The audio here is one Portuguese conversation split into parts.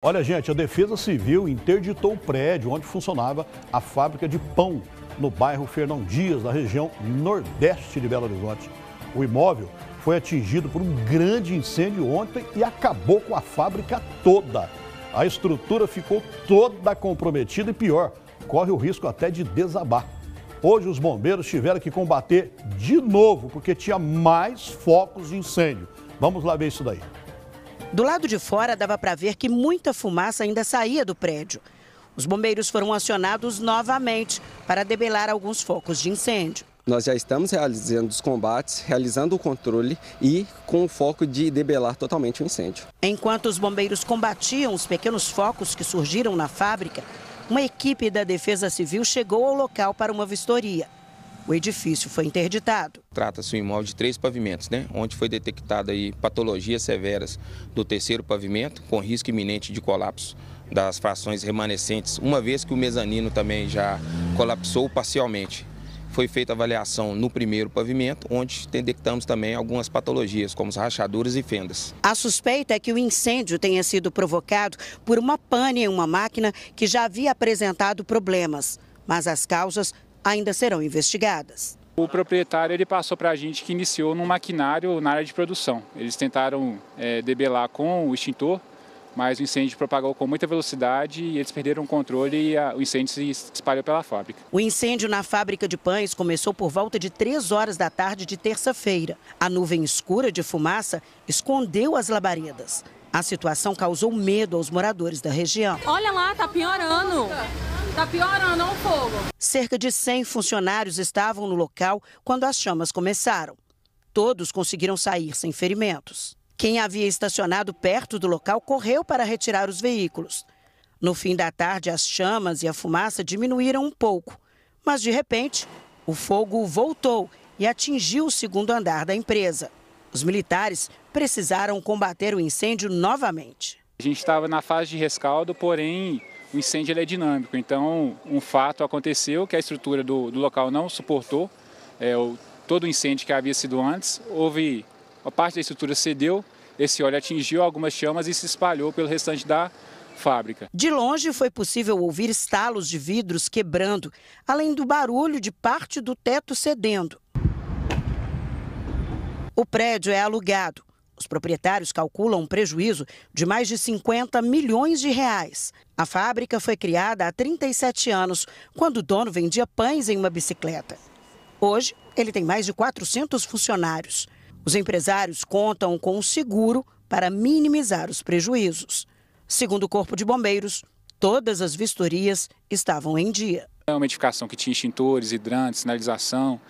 Olha, gente, a Defesa Civil interditou o prédio onde funcionava a fábrica de pão no bairro Fernão Dias, na região nordeste de Belo Horizonte. O imóvel foi atingido por um grande incêndio ontem e acabou com a fábrica toda. A estrutura ficou toda comprometida e pior, corre o risco até de desabar. Hoje os bombeiros tiveram que combater de novo porque tinha mais focos de incêndio. Vamos lá ver isso daí. Do lado de fora, dava para ver que muita fumaça ainda saía do prédio. Os bombeiros foram acionados novamente para debelar alguns focos de incêndio. Nós já estamos realizando os combates, realizando o controle e com o foco de debelar totalmente o incêndio. Enquanto os bombeiros combatiam os pequenos focos que surgiram na fábrica, uma equipe da Defesa Civil chegou ao local para uma vistoria. O edifício foi interditado. Trata-se um imóvel de três pavimentos, né? onde foi detectada aí patologias severas do terceiro pavimento, com risco iminente de colapso das frações remanescentes, uma vez que o mezanino também já colapsou parcialmente. Foi feita avaliação no primeiro pavimento, onde detectamos também algumas patologias, como rachaduras e fendas. A suspeita é que o incêndio tenha sido provocado por uma pane em uma máquina que já havia apresentado problemas, mas as causas ainda serão investigadas. O proprietário ele passou para a gente que iniciou num maquinário na área de produção. Eles tentaram é, debelar com o extintor, mas o incêndio propagou com muita velocidade e eles perderam o controle e a, o incêndio se espalhou pela fábrica. O incêndio na fábrica de pães começou por volta de 3 horas da tarde de terça-feira. A nuvem escura de fumaça escondeu as labaredas. A situação causou medo aos moradores da região. Olha lá, tá piorando. Está piorando o é fogo. Cerca de 100 funcionários estavam no local quando as chamas começaram. Todos conseguiram sair sem ferimentos. Quem havia estacionado perto do local correu para retirar os veículos. No fim da tarde, as chamas e a fumaça diminuíram um pouco, mas de repente, o fogo voltou e atingiu o segundo andar da empresa. Os militares precisaram combater o incêndio novamente. A gente estava na fase de rescaldo, porém o incêndio ele é dinâmico. Então, um fato aconteceu que a estrutura do, do local não suportou é, o, todo o incêndio que havia sido antes. Houve, a parte da estrutura cedeu, esse óleo atingiu algumas chamas e se espalhou pelo restante da fábrica. De longe foi possível ouvir estalos de vidros quebrando, além do barulho de parte do teto cedendo. O prédio é alugado. Os proprietários calculam um prejuízo de mais de 50 milhões de reais. A fábrica foi criada há 37 anos, quando o dono vendia pães em uma bicicleta. Hoje, ele tem mais de 400 funcionários. Os empresários contam com um seguro para minimizar os prejuízos. Segundo o Corpo de Bombeiros, todas as vistorias estavam em dia. É uma edificação que tinha extintores, hidrantes, sinalização,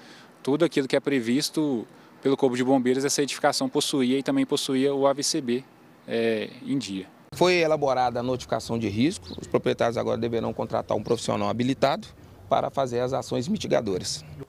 tudo aquilo que é previsto pelo Corpo de Bombeiros, essa edificação possuía e também possuía o AVCB é, em dia. Foi elaborada a notificação de risco, os proprietários agora deverão contratar um profissional habilitado para fazer as ações mitigadoras.